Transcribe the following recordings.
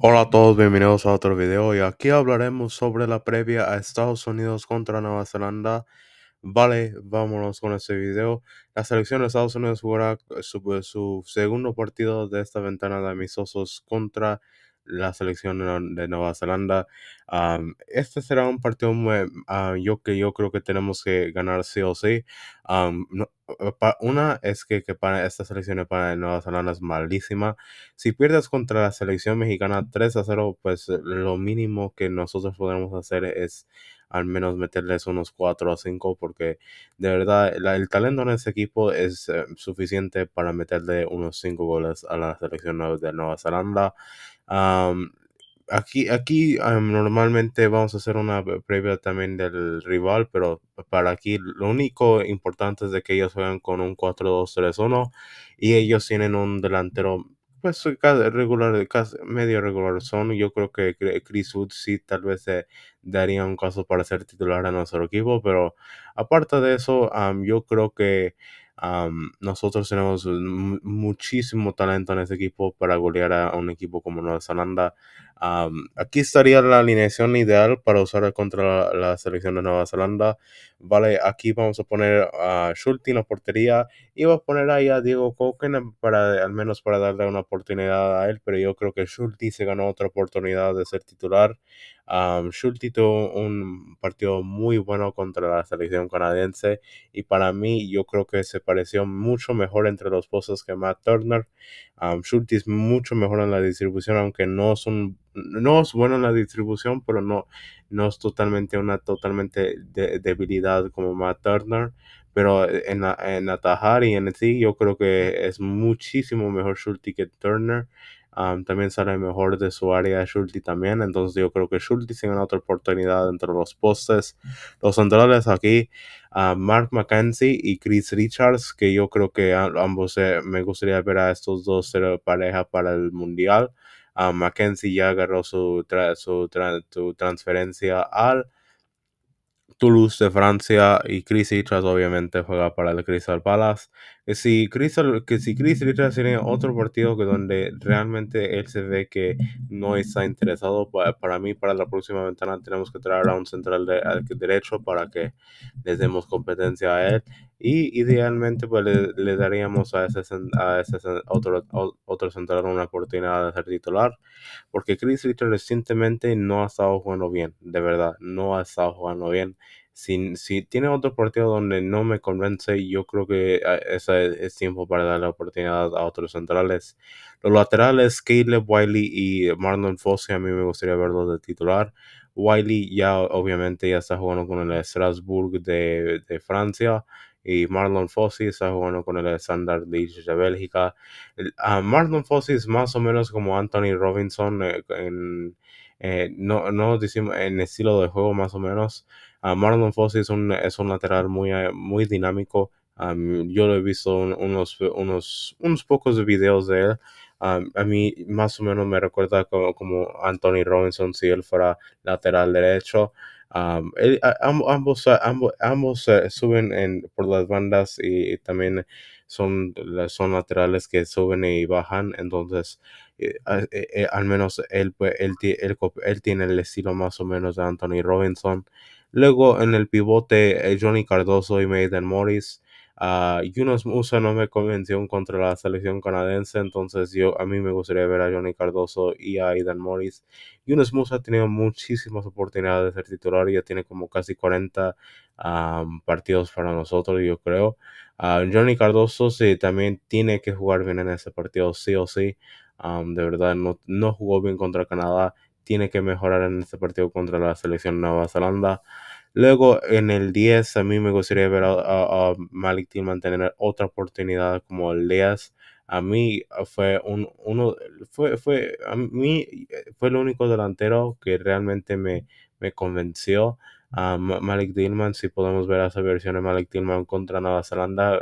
Hola a todos, bienvenidos a otro video y aquí hablaremos sobre la previa a Estados Unidos contra Nueva Zelanda. Vale, vámonos con este video. La selección de Estados Unidos jugará eh, su, pues, su segundo partido de esta ventana de amistosos contra la selección de Nueva Zelanda. este será un partido muy, yo, que yo creo que tenemos que ganar sí o sí. Eh, una es que, para esta selección para Nueva Zelanda es malísima. Si pierdes contra la selección mexicana 3 a 0, pues eh, lo mínimo que nosotros podremos hacer es al menos meterles unos 4 a 5 porque de verdad el talento en ese equipo es eh, suficiente para meterle unos 5 goles a la selección de Nueva Zelanda. Um, aquí, aquí normalmente vamos a hacer una previa también del rival, pero para aquí lo único importante es de que ellos juegan con un 4-2-3-1 y ellos tienen un delantero pues regular, medio regular son. Yo creo que Chris Wood sí tal vez daría un caso para ser titular a nuestro equipo, pero aparte de eso, yo creo que nosotros tenemos muchísimo talento en este equipo para golear a, un equipo como Nueva Zelanda. aquí estaría la alineación ideal para usar contra la, selección de Nueva Zelanda. Vale, aquí vamos a poner a Schulte en la portería y vamos a poner ahí a Diego Coquen para al menos para darle una oportunidad a él, pero yo creo que Schulte se ganó otra oportunidad de ser titular. Um, tuvo un partido muy bueno contra la selección canadiense y para mí yo creo que se pareció mucho mejor entre los pozos que Matt Turner. Um, es mucho mejor en la distribución, aunque no son no es bueno en la distribución, pero no, no es totalmente una totalmente debilidad como Matt Turner. Pero en, la, en atajar y en sí, yo creo que es muchísimo mejor Schulte que Turner también sale mejor de su área Shulti también. Entonces yo creo que Shulti tiene otra oportunidad entre los postes. Los centrales aquí, Mark McKenzie y Chris Richards, que yo creo que ambos eh, me gustaría ver a estos dos ser pareja para el Mundial. a McKenzie ya agarró su, su, su transferencia al Toulouse de Francia y Chris Richards obviamente juega para el Crystal Palace. Eh, si Chris, que si Chris Richards tiene otro partido que donde realmente él se ve que no está interesado, para, mí para la próxima ventana tenemos que traer a un central de, derecho para que le demos competencia a él y idealmente pues le, daríamos a ese, a ese otro, otro central una oportunidad de ser titular porque Chris Richards recientemente no ha estado jugando bien, de verdad, no ha estado jugando bien. Si, tiene otro partido donde no me convence, yo creo que ah, ese es tiempo para dar la oportunidad a otros centrales. Los laterales, Caleb Wiley y Marlon Fosse, a mí me gustaría verlos de titular. Wiley ya obviamente ya está jugando con el Strasbourg de, Francia y Marlon Fossey está jugando con el Standard League de Bélgica. Marlon Fossey es más o menos como Anthony Robinson eh, en eh, no, no decimos en estilo de juego más o menos. Ah, Marlon Fossey es un, lateral muy, ah, muy dinámico. Ah, mm, yo lo he visto unos, unos, unos pocos videos de él. a mí más o menos me recuerda como, Anthony Robinson si él fuera lateral derecho. ambos ambos, ambos, eh, suben por las bandas y también son son laterales que suben y bajan entonces eh, eh, eh, al menos él, él, él, tiene el estilo más o menos de Anthony Robinson luego en el pivote Johnny Cardoso y Maiden Morris Uh, Yunus Musa no me convenció contra la selección canadiense, entonces yo a mí me gustaría ver a Johnny Cardoso y a Aidan Morris. Yunus Musa ha tenido muchísimas oportunidades de ser titular, ya tiene como casi 40 ah, partidos para nosotros, yo creo. Ah, Johnny Cardoso sí, también tiene que jugar bien en ese partido, sí o sí. de verdad, no, no jugó bien contra Canadá. Tiene que mejorar en ese partido contra la selección Nueva Zelanda. Luego, en el 10, a mí me gustaría ver a, Malik tener otra oportunidad como el A mí ah, fue uno, fue, fue, a mí eh, fue el único delantero que realmente me, me convenció. Ah, Malik Dillman, si podemos ver esa versión de Malik Dillman contra Nueva Zelanda,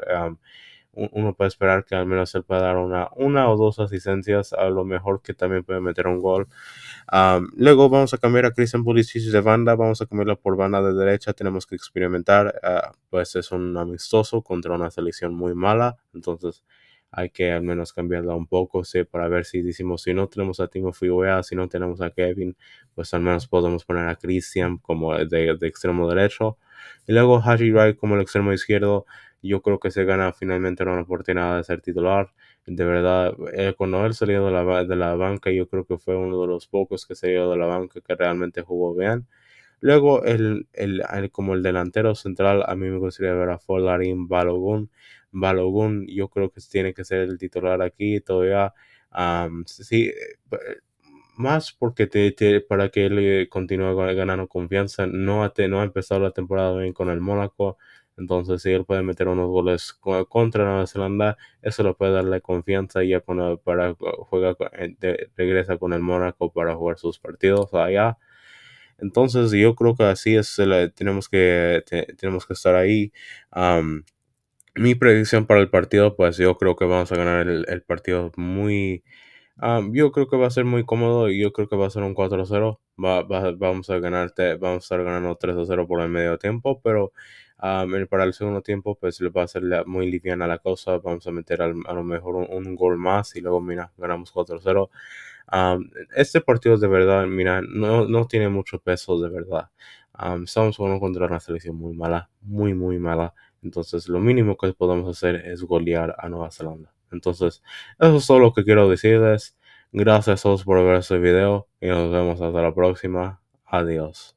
uno puede esperar que al menos él pueda dar una, una o dos asistencias, a lo mejor que también puede meter un gol. luego vamos a cambiar a Christian Pulisic de banda, vamos a cambiarlo por banda de derecha, tenemos que experimentar, ah, pues es un amistoso contra una selección muy mala, entonces hay que al menos cambiarla un poco, para ver si decimos, si no tenemos a Timo Figueroa, si no tenemos a Kevin, pues al menos podemos poner a Christian como de, extremo derecho. Y luego Haji Wright como el extremo izquierdo, yo creo que se gana finalmente una oportunidad de ser titular. De verdad, con eh, cuando él salió de la, banca, yo creo que fue uno de los pocos que salió de la banca que realmente jugó bien. Luego, el, como el delantero central, a mí me gustaría ver a Follarin, Balogun. Balogun yo creo que tiene que ser el titular aquí todavía. sí, eh, más porque te, para que él continúe ganando confianza. No ha, no empezado la temporada bien con el Mónaco. Entonces, si él puede meter unos goles contra Nueva Zelanda, eso le puede darle confianza ya cuando para, juega, eh, regresa con el Mónaco para jugar sus partidos allá. Entonces, yo creo que así es, eh, tenemos que, tenemos que estar ahí mi predicción para el partido, pues yo creo que vamos a ganar el, partido muy... Ah, yo creo que va a ser muy cómodo y yo creo que va a ser un 4-0. Va, vamos a ganarte, vamos a estar ganando 3-0 por el medio tiempo, pero ah, para el segundo tiempo pues va a ser muy liviana la cosa. Vamos a meter a lo mejor un, gol más y luego mira, ganamos 4-0. Ah, este partido de verdad, mira, no, no tiene mucho peso de verdad. estamos jugando contra una selección muy mala, muy, muy mala. Entonces, lo mínimo que podemos hacer es golear a Nueva Zelanda. Entonces, eso es todo lo que quiero decirles. Gracias a todos por ver este video y nos vemos hasta la próxima. Adiós.